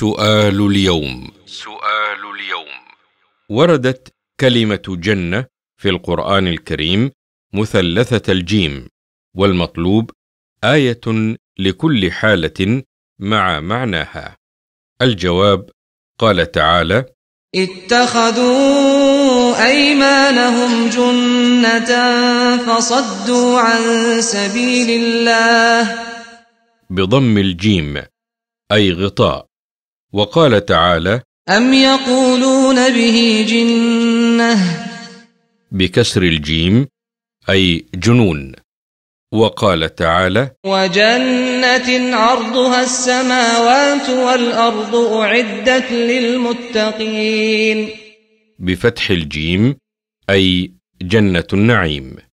سؤال اليوم سؤال اليوم وردت كلمة جنة في القرآن الكريم مثلثة الجيم والمطلوب آية لكل حالة مع معناها الجواب قال تعالى اتخذوا أيمانهم جنة فصدوا عن سبيل الله بضم الجيم أي غطاء وقال تعالى أم يقولون به جنة بكسر الجيم أي جنون وقال تعالى وجنة عرضها السماوات والأرض أعدت للمتقين بفتح الجيم أي جنة النعيم